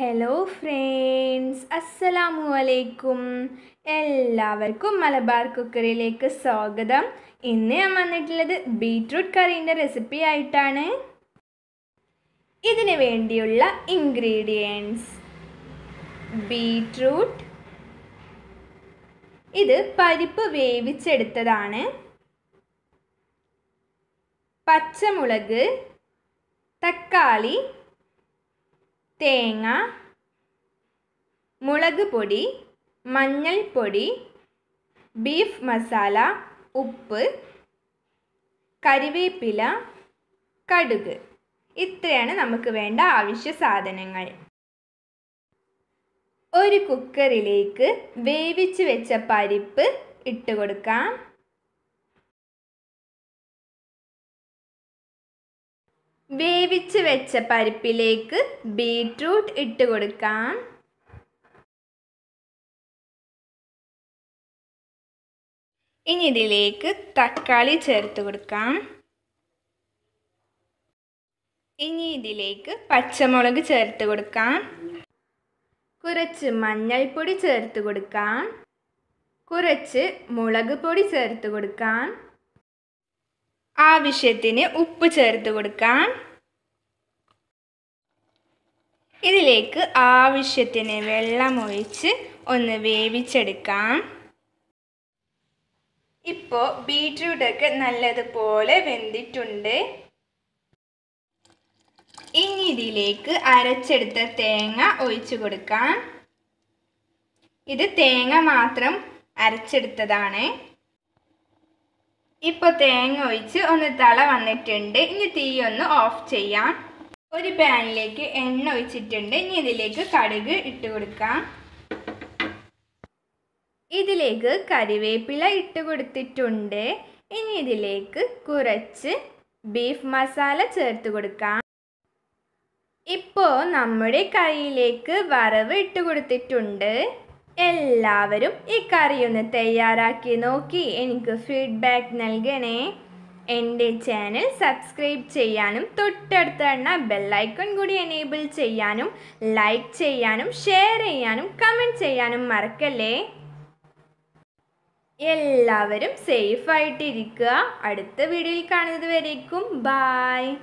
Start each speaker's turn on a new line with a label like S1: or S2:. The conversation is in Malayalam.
S1: ഹലോ ഫ്രണ്ട്സ് അസ്സലാമു അലൈക്കും എല്ലാവർക്കും മലബാർ കുക്കറിയിലേക്ക് സ്വാഗതം ഇന്ന് ഞാൻ വന്നിട്ടുള്ളത് ബീട്രൂട്ട് കറീൻ്റെ റെസിപ്പി ആയിട്ടാണ് ഇതിന് വേണ്ടിയുള്ള ഇൻഗ്രീഡിയൻസ് ബീട്രൂട്ട് ഇത് പരിപ്പ് വേവിച്ചെടുത്തതാണ് പച്ചമുളക് തക്കാളി തേങ്ങ മുളക് പൊടി മഞ്ഞൾപ്പൊടി ബീഫ് മസാല ഉപ്പ് കരിവേപ്പില കടുക് ഇത്രയാണ് നമുക്ക് വേണ്ട ആവശ്യ സാധനങ്ങൾ
S2: ഒരു കുക്കറിലേക്ക് വേവിച്ച് വെച്ച പരിപ്പ് ഇട്ട് കൊടുക്കാം വേവിച്ച് വെച്ച പരിപ്പിലേക്ക് ബീട്രൂട്ട് ഇട്ട് കൊടുക്കാം ഇനി ഇതിലേക്ക് തക്കാളി ചേർത്ത് കൊടുക്കാം
S1: ഇനി ഇതിലേക്ക് പച്ചമുളക് ചേർത്ത് കൊടുക്കാം കുറച്ച് മഞ്ഞൾപ്പൊടി ചേർത്ത് കൊടുക്കാം കുറച്ച് മുളക് പൊടി ചേർത്ത് കൊടുക്കാം ആവശ്യത്തിന് ഉപ്പ് ചേർത്ത് കൊടുക്കാം ഇതിലേക്ക് ആവശ്യത്തിന് വെള്ളമൊഴിച്ച് ഒന്ന് വേവിച്ചെടുക്കാം ഇപ്പോൾ ബീറ്റ്റൂട്ടൊക്കെ നല്ലതുപോലെ വെന്തിട്ടുണ്ട് ഇനി ഇതിലേക്ക് അരച്ചെടുത്ത തേങ്ങ ഒഴിച്ചു കൊടുക്കാം ഇത് തേങ്ങ മാത്രം അരച്ചെടുത്തതാണ് ഇപ്പൊ തേങ്ങ ഒഴിച്ച് ഒന്ന് തള വന്നിട്ടുണ്ട് ഇനി തീ ഒന്ന് ഓഫ് ചെയ്യാം ഒരു പാനിലേക്ക് എണ്ണ ഒഴിച്ചിട്ടുണ്ട് ഇനി ഇതിലേക്ക് കടുക് ഇട്ട് കൊടുക്കാം ഇതിലേക്ക് കരിവേപ്പില ഇട്ട് കൊടുത്തിട്ടുണ്ട് ഇനി ഇതിലേക്ക് കുറച്ച് ബീഫ് മസാല ചേർത്ത് കൊടുക്കാം ഇപ്പോൾ നമ്മുടെ കയ്യിലേക്ക് വറവ് ഇട്ട് കൊടുത്തിട്ടുണ്ട് എല്ലാവരും ഈ കറി ഒന്ന് തയ്യാറാക്കി നോക്കി എനിക്ക് ഫീഡ്ബാക്ക് നൽകണേ എൻ്റെ ചാനൽ സബ്സ്ക്രൈബ് ചെയ്യാനും തൊട്ടടുത്ത എണ്ണ ബെല്ലൈക്കൺ കൂടി എനേബിൾ ചെയ്യാനും ലൈക്ക് ചെയ്യാനും ഷെയർ ചെയ്യാനും കമൻറ്റ് ചെയ്യാനും മറക്കല്ലേ
S2: എല്ലാവരും സേഫായിട്ടിരിക്കുക അടുത്ത വീഡിയോയിൽ കാണുന്നത് വരേക്കും ബായ്